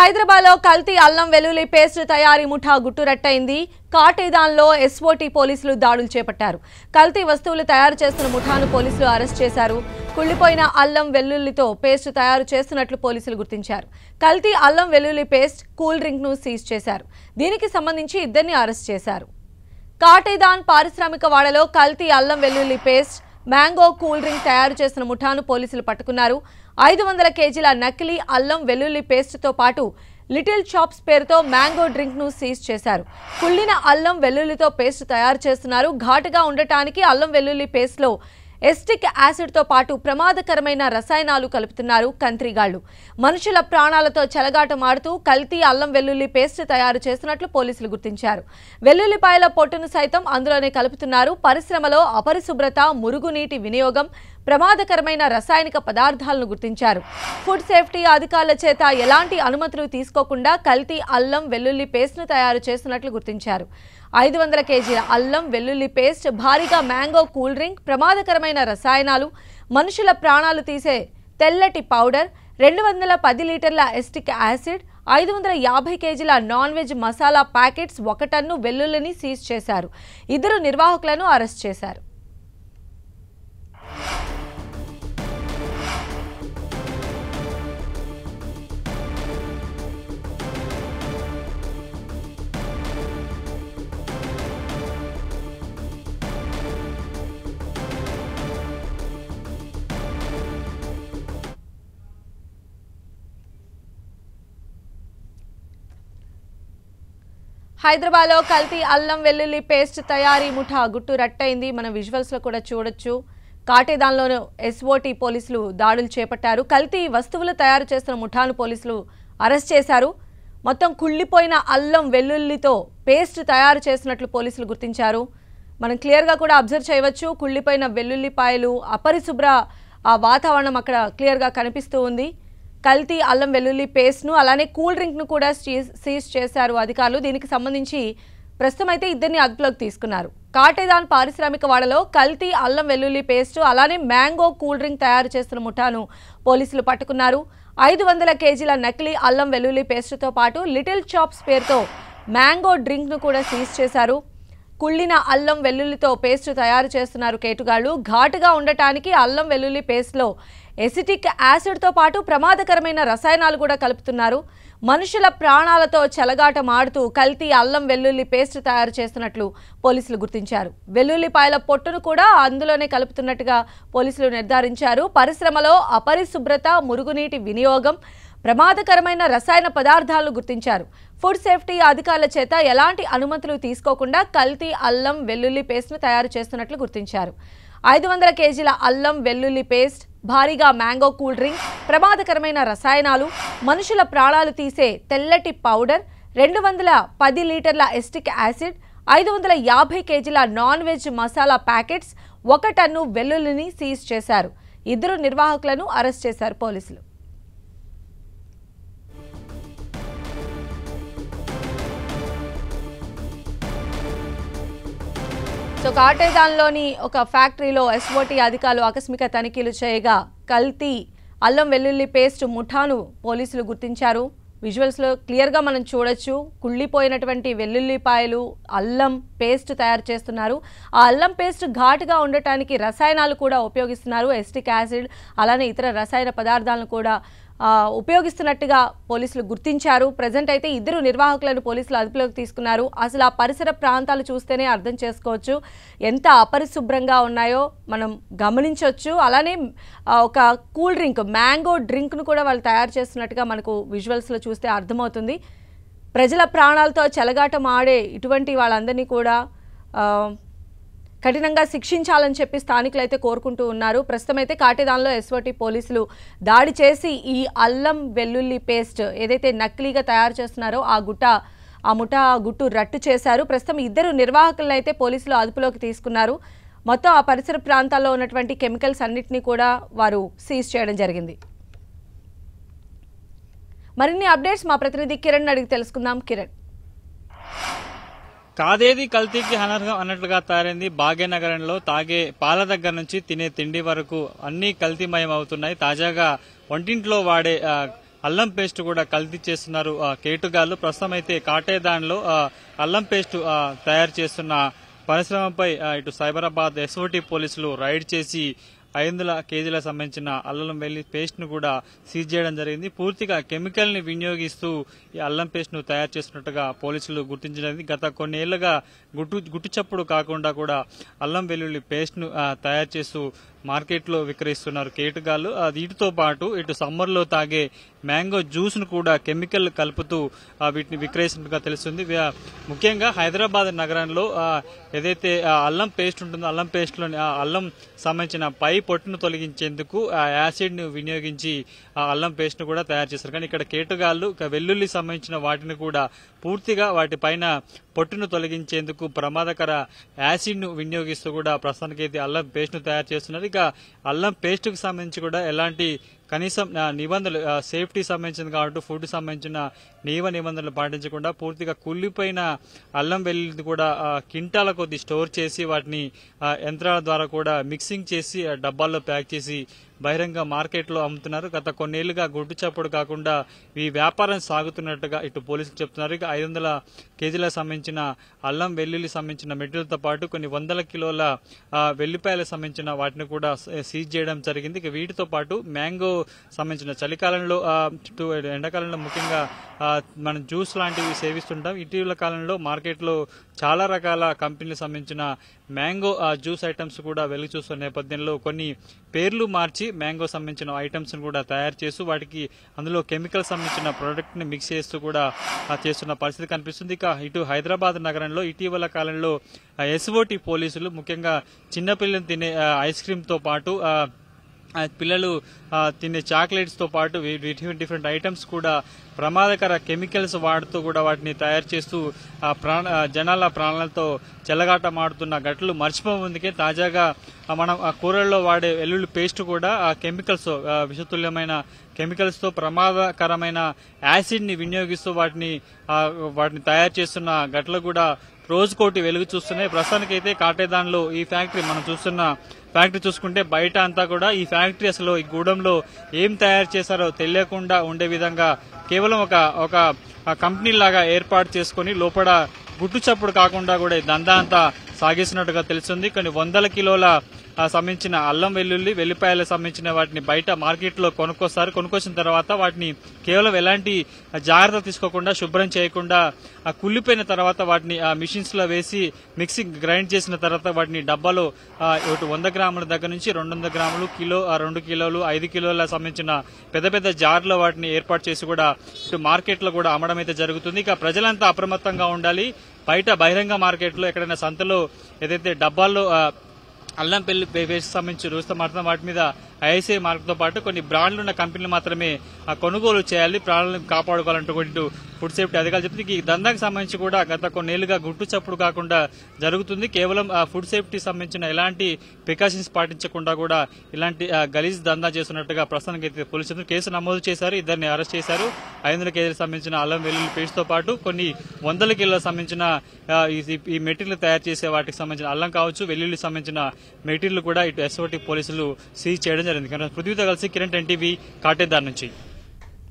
హైదరాబాద్ లో కల్తీ అల్లం వెల్లుల్లి పేస్ట్ తయారీ ముఠా గుట్టురట్టయింది కాటేదాన్లో ఎస్ఓటీ పోలీసులు దాడులు చేపట్టారు కల్తీ వస్తువులు తయారు చేస్తున్న ముఠాను పోలీసులు అరెస్ట్ చేశారు కుళ్ళిపోయిన అల్లం వెల్లుల్లితో పేస్ట్ తయారు చేస్తున్నట్లు పోలీసులు గుర్తించారు కల్తీ అల్లం వెల్లుల్లి పేస్ట్ కూల్ డ్రింక్ను సీజ్ చేశారు దీనికి సంబంధించి ఇద్దరిని అరెస్ట్ చేశారు కాటేదాన్ పారిశ్రామిక వాడలో కల్తీ అల్లం వెల్లుల్లి పేస్ట్ మ్యాంగో కూల్ డ్రింక్ తయారు చేసిన ముఠాను పోలీసులు పట్టుకున్నారు ఐదు వందల కేజీల నకిలీ అల్లం వెల్లుల్లి పేస్ట్తో పాటు లిటిల్ చాప్స్ పేరుతో మ్యాంగో డ్రింక్ను సీజ్ చేశారు కుళ్ళిన అల్లం వెల్లుల్లితో పేస్ట్ తయారు చేస్తున్నారు ఘాటుగా ఉండటానికి అల్లం వెల్లుల్లి పేస్ట్లో ఎస్టిక్ యాసిడ్తో పాటు ప్రమాదకరమైన రసాయనాలు కలుపుతున్నారు కంత్రిగాళ్లు మనుషుల ప్రాణాలతో చెలగాటమాడుతూ కల్తీ అల్లం వెల్లుల్లి పేస్ట్ తయారు చేస్తున్నట్లు పోలీసులు గుర్తించారు వెల్లుల్లిపాయల పొట్టును సైతం అందులోనే కలుపుతున్నారు పరిశ్రమలో అపరిశుభ్రత మురుగునీటి వినియోగం ప్రమాదకరమైన రసాయనిక పదార్థాలను గుర్తించారు ఫుడ్ సేఫ్టీ అధికారుల చేత ఎలాంటి అనుమతులు తీసుకోకుండా కల్తీ అల్లం వెల్లుల్లి పేస్ట్ను తయారు చేస్తున్నట్లు గుర్తించారు ఐదు వందల కేజీల అల్లం వెల్లుల్లి పేస్ట్ భారీగా మ్యాంగో కూల్ డ్రింక్ ప్రమాదకరమైన రసాయనాలు మనుషుల ప్రాణాలు తీసే తెల్లటి పౌడర్ రెండు వందల పది లీటర్ల ఎస్టిక్ యాసిడ్ ఐదు వందల యాభై కేజీల నాన్ వెజ్ మసాలా ప్యాకెట్స్ ఒక టన్ను వెల్లుల్లిని సీజ్ చేశారు ఇద్దరు నిర్వాహకులను అరెస్ట్ చేశారు హైదరాబాద్లో కల్తీ అల్లం వెల్లుల్లి పేస్ట్ తయారీ ముఠా గుట్టు రట్టయింది మన విజువల్స్లో కూడా చూడొచ్చు కాటేదాన్లోనూ ఎస్ఓటీ పోలీసులు దాడులు చేపట్టారు కల్తీ వస్తువులు తయారు చేస్తున్న ముఠాను పోలీసులు అరెస్ట్ చేశారు మొత్తం కుళ్ళిపోయిన అల్లం వెల్లుల్లితో పేస్ట్ తయారు చేసినట్లు పోలీసులు గుర్తించారు మనం క్లియర్గా కూడా అబ్జర్వ్ చేయవచ్చు కుళ్ళిపోయిన వెల్లుల్లిపాయలు అపరిశుభ్ర ఆ వాతావరణం అక్కడ క్లియర్గా కనిపిస్తూ ఉంది కల్తీ అల్లం వెల్లుల్లి పేస్ట్ను అలానే కూల్ డ్రింక్ను కూడా సీజ్ చేశారు అధికారులు దీనికి సంబంధించి ప్రస్తుతం అయితే ఇద్దరిని అదుపులోకి తీసుకున్నారు కాటేదాన్ పారిశ్రామిక వాడలో కల్తీ అల్లం వెల్లుల్లి పేస్ట్ అలానే మ్యాంగో కూల్ డ్రింక్ తయారు చేస్తున్న ముఠాను పోలీసులు పట్టుకున్నారు ఐదు వందల కేజీల నకిలీ అల్లం వెల్లుల్లి పేస్ట్తో పాటు లిటిల్ చాప్స్ పేరుతో మ్యాంగో డ్రింక్ను కూడా సీజ్ చేశారు కుళ్ళిన అల్లం వెల్లుల్లితో పేస్ట్ తయారు చేస్తున్నారు కేటుగాళ్లు ఘాటుగా ఉండటానికి అల్లం వెల్లుల్లి పేస్ట్లో ఎసిటిక్ యాసిడ్తో పాటు ప్రమాదకరమైన రసాయనాలు కూడా కలుపుతున్నారు మనుషుల ప్రాణాలతో చెలగాట మాడుతూ కల్తీ అల్లం వెల్లుల్లి పేస్ట్ తయారు చేస్తున్నట్లు పోలీసులు గుర్తించారు వెల్లుల్లిపాయల పొట్టును కూడా అందులోనే కలుపుతున్నట్టుగా పోలీసులు నిర్ధారించారు పరిశ్రమలో అపరిశుభ్రత మురుగునీటి వినియోగం ప్రమాదకరమైన రసాయన పదార్థాలను గుర్తించారు ఫుడ్ సేఫ్టీ అధికారుల చేత ఎలాంటి అనుమతులు తీసుకోకుండా కల్తీ అల్లం వెల్లుల్లి పేస్ట్ను తయారు చేస్తున్నట్లు గుర్తించారు ఐదు వందల కేజీల అల్లం వెల్లుల్లి పేస్ట్ భారీగా మ్యాంగో కూల్ డ్రింక్ ప్రమాదకరమైన రసాయనాలు మనుషుల ప్రాణాలు తీసే తెల్లటి పౌడర్ రెండు వందల పది లీటర్ల ఎస్టిక్ యాసిడ్ ఐదు వందల యాభై కేజీల నాన్ వెజ్ మసాలా ప్యాకెట్స్ ఒక టన్ను వెల్లుల్లిని సీజ్ చేశారు ఇద్దరు నిర్వాహకులను అరెస్ట్ చేశారు పోలీసులు సో కాటేదాన్లోని ఒక ఫ్యాక్టరీలో ఎస్ఓటీ అధికారులు ఆకస్మిక తనిఖీలు చేయగా కల్తీ అల్లం వెల్లుల్లి పేస్ట్ ముఠాను పోలీసులు గుర్తించారు విజువల్స్లో క్లియర్గా మనం చూడొచ్చు కుళ్ళిపోయినటువంటి వెల్లుల్లిపాయలు అల్లం పేస్ట్ తయారు చేస్తున్నారు ఆ అల్లం పేస్ట్ ఘాటుగా ఉండటానికి రసాయనాలు కూడా ఉపయోగిస్తున్నారు ఎస్టిక్ యాసిడ్ అలానే ఇతర రసాయన పదార్థాలను కూడా ఉపయోగిస్తున్నట్టుగా పోలీసులు గుర్తించారు ప్రజెంట్ అయితే ఇద్దరు నిర్వాహకులను పోలీసులు అదుపులోకి తీసుకున్నారు అసలు ఆ పరిసర ప్రాంతాలు చూస్తేనే అర్థం చేసుకోవచ్చు ఎంత అపరిశుభ్రంగా ఉన్నాయో మనం గమనించవచ్చు అలానే ఒక కూల్ డ్రింక్ మ్యాంగో డ్రింక్ను కూడా వాళ్ళు తయారు చేస్తున్నట్టుగా మనకు విజువల్స్లో చూస్తే అర్థమవుతుంది ప్రజల ప్రాణాలతో చెలగాటం ఆడే ఇటువంటి వాళ్ళందరినీ కూడా కఠినంగా శిక్షించాలని చెప్పి స్థానికులు అయితే కోరుకుంటూ ఉన్నారు ప్రస్తుతమైతే కాటిదాన్లో ఎస్ఓటి పోలీసులు దాడి చేసి ఈ అల్లం వెల్లుల్లి పేస్ట్ ఏదైతే నకిలీగా తయారు చేస్తున్నారో ఆ గుట్ట ఆ ముఠా గుట్టు రట్టు చేశారు ప్రస్తుతం ఇద్దరు నిర్వాహకులను అయితే పోలీసులు అదుపులోకి తీసుకున్నారు మొత్తం ఆ పరిసర ప్రాంతాల్లో ఉన్నటువంటి కెమికల్స్ అన్నింటినీ కూడా వారు సీజ్ చేయడం జరిగింది మరిన్ని అప్డేట్స్ మా ప్రతినిధి కిరణ్ అడిగి తెలుసుకుందాం కిరణ్ కాదేది కల్తీకి అనర్హం అన్నట్లుగా తయారైంది భాగ్యనగరంలో తాగే పాల దగ్గర నుంచి తినే తిండి వరకు అన్ని కల్తీమయం అవుతున్నాయి తాజాగా వంటింట్లో వాడే అల్లం పేస్ట్ కూడా కల్తీ చేస్తున్నారు కేటుగాళ్ళు ప్రస్తుతం అయితే కాటేదాన్లో అల్లం పేస్ట్ తయారు చేస్తున్న పరిశ్రమపై ఇటు సైబరాబాద్ ఎస్ఓటి పోలీసులు రైడ్ చేసి ఐదుల కేజీల సంబంధించిన అల్లం వెల్లి పేస్ట్ను కూడా సీజ్ చేయడం జరిగింది పూర్తిగా కెమికల్ని వినియోగిస్తూ ఈ అల్లం పేస్ట్ను తయారు చేస్తున్నట్టుగా పోలీసులు గుర్తించడానికి గత కొన్ని ఏళ్లుగా గుట్టు గుట్టుచప్పుడు కాకుండా కూడా అల్లం వెల్లుల్లి పేస్ట్ను తయారు చేస్తూ మార్కెట్లో విక్రయిస్తున్నారు కేటగాళ్లు వీటితో పాటు ఇటు సమ్మర్లో తాగే మ్యాంగో జ్యూస్ను కూడా కెమికల్ కలుపుతూ వీటిని విక్రయిస్తున్నట్టుగా తెలుస్తుంది ముఖ్యంగా హైదరాబాద్ నగరంలో ఏదైతే అల్లం పేస్ట్ ఉంటుందో అల్లం పేస్ట్లోని ఆ అల్లం సంబంధించిన పై పొట్టును తొలగించేందుకు ఆ యాసిడ్ను వినియోగించి ఆ అల్లం పేస్ట్ను కూడా తయారు చేస్తారు కానీ ఇక్కడ కేటగాళ్లు వెల్లుల్లి సంబంధించిన వాటిని కూడా పూర్తిగా వాటిపైన పొట్టును తొలగించేందుకు ప్రమాదకర యాసిడ్ను వినియోగిస్తూ కూడా ప్రస్తుతానికి అయితే అల్లం పేస్ట్ను తయారు చేస్తున్నారు ఇక అల్లం పేస్ట్కి సంబంధించి కూడా ఎలాంటి కనీసం నిబంధనలు సేఫ్టీ సంబంధించింది కాబట్టి ఫుడ్ సంబంధించిన నియమ నిబంధనలు పాటించకుండా పూర్తిగా కుళ్ళిపోయిన అల్లం వెల్లుల్లిని కూడా కింటాల కొద్ది స్టోర్ చేసి వాటిని యంత్రాల ద్వారా కూడా మిక్సింగ్ చేసి డబ్బాల్లో ప్యాక్ చేసి బహిరంగ మార్కెట్లో అమ్ముతున్నారు గత కొన్నేళ్లుగా గుడ్డు చప్పుడు కాకుండా ఈ వ్యాపారం సాగుతున్నట్టుగా ఇటు పోలీసులు చెప్తున్నారు ఇక ఐదు వందల కేజీలకు సంబంధించిన అల్లం వెల్లుల్లి సంబంధించిన మెటీరియల్తో పాటు కొన్ని వందల కిలోల వెల్లిపాయలకు సంబంధించిన వాటిని కూడా సీజ్ చేయడం జరిగింది ఇక వీటితో పాటు మ్యాంగో సంబంధించిన చలికాలంలో చుట్టూ ఎండాకాలంలో ముఖ్యంగా మనం జ్యూస్ లాంటివి సేవిస్తుంటాం ఇటీవల కాలంలో మార్కెట్లో చాలా రకాల కంపెనీలకు సంబంధించిన మ్యాంగో జ్యూస్ ఐటమ్స్ కూడా వెలుగు చూస్తున్న నేపథ్యంలో కొన్ని పేర్లు మార్చి మ్యాంగో సంబంధించిన ఐటమ్స్ను కూడా తయారు చేస్తూ వాటికి అందులో కెమికల్ సంబంధించిన ప్రోడక్ట్ని మిక్స్ చేస్తూ కూడా చేస్తున్న పరిస్థితి కనిపిస్తుంది ఇక ఇటు హైదరాబాద్ నగరంలో ఇటీవల కాలంలో ఎస్ఓటి పోలీసులు ముఖ్యంగా చిన్నపిల్లలు తినే ఐస్ క్రీమ్తో పాటు పిల్లలు తినే చాక్లెట్స్తో పాటు డిఫరెంట్ డిఫరెంట్ ఐటమ్స్ కూడా ప్రమాదకర కెమికల్స్ వాడుతూ కూడా వాటిని తయారు చేస్తూ ఆ ప్రాణ జనాల ప్రాణాలతో మాడుతున్న ఘటనలు మర్చిపోముందుకే తాజాగా మనం ఆ కూరల్లో వాడే వెల్లుల్లి పేస్ట్ కూడా ఆ కెమికల్స్ విషతుల్యమైన కెమికల్స్తో ప్రమాదకరమైన యాసిడ్ని వినియోగిస్తూ వాటిని వాటిని తయారు చేస్తున్న ఘటనలు కూడా రోజుకోటి వెలుగు చూస్తున్నాయి అయితే కాటేదాన్లో ఈ ఫ్యాక్టరీ మనం చూస్తున్న ఫ్యాక్టరీ చూసుకుంటే బయట అంతా కూడా ఈ ఫ్యాక్టరీ అసలు ఈ గూడెంలో ఏం తయారు చేశారో తెలియకుండా ఉండే విధంగా కేవలం ఒక ఒక కంపెనీ లాగా ఏర్పాటు చేసుకుని లోపల గుట్టు చప్పుడు కాకుండా కూడా ఈ దందా అంతా సాగిస్తున్నట్టుగా తెలుస్తుంది కొన్ని వందల కిలోల సంబంధించిన అల్లం వెల్లుల్లి వెల్లిపాయలకు సంబంధించిన వాటిని బయట మార్కెట్లో కొనుక్కొస్తారు కొనుక్కొచ్చిన తర్వాత వాటిని కేవలం ఎలాంటి జాగ్రత్త తీసుకోకుండా శుభ్రం చేయకుండా కుళ్ళిపోయిన తర్వాత వాటిని లో వేసి మిక్సీ గ్రైండ్ చేసిన తర్వాత వాటిని డబ్బాలో ఇటు వంద గ్రాముల దగ్గర నుంచి రెండు గ్రాములు కిలో రెండు కిలోలు ఐదు కిలోల సంబంధించిన పెద్ద పెద్ద జార్లో వాటిని ఏర్పాటు చేసి కూడా ఇటు మార్కెట్లో కూడా అమ్మడం అయితే జరుగుతుంది ఇక ప్రజలంతా అప్రమత్తంగా ఉండాలి బయట బహిరంగ మార్కెట్లో ఎక్కడైనా సంతలో ఏదైతే డబ్బాల్లో అల్లం పెళ్లి పేస్ట్ సంబంధించి రోజుతో మాట్లాడిన వాటి మీద ఐఎస్ఐ మార్కులతో పాటు కొన్ని బ్రాండ్లు ఉన్న కంపెనీలు మాత్రమే కొనుగోలు చేయాలి ప్రాణాలను కాపాడుకోవాలంటూ ఫుడ్ సేఫ్టీ అధికారులు చెప్తుంది ఈ దందాకు సంబంధించి కూడా గత కొన్నేళ్లుగా గుట్టు చప్పుడు కాకుండా జరుగుతుంది కేవలం ఫుడ్ సేఫ్టీ సంబంధించిన ఎలాంటి ప్రికాషన్స్ పాటించకుండా కూడా ఇలాంటి గలీజ్ దందా చేస్తున్నట్టుగా ప్రస్తుతానికి అయితే పోలీసులు కేసు నమోదు చేశారు ఇద్దరిని అరెస్ట్ చేశారు ఐదు వందల కేజీలకు సంబంధించిన అల్లం వెల్లుల్లి పేస్ట్తో పాటు కొన్ని వందల కేజీలకు సంబంధించిన ఈ మెటీరియల్ తయారు చేసే వాటికి సంబంధించిన అల్లం కావచ్చు వెల్లుల్లి సంబంధించిన మెటీరియల్ కూడా ఇటు ఎస్ఓటి పోలీసులు సీజ్ చేయడం జరిగింది కనుక పృథ్వీతో కలిసి కిరణ్ ఎన్టీవీ కాటేదార్ నుంచి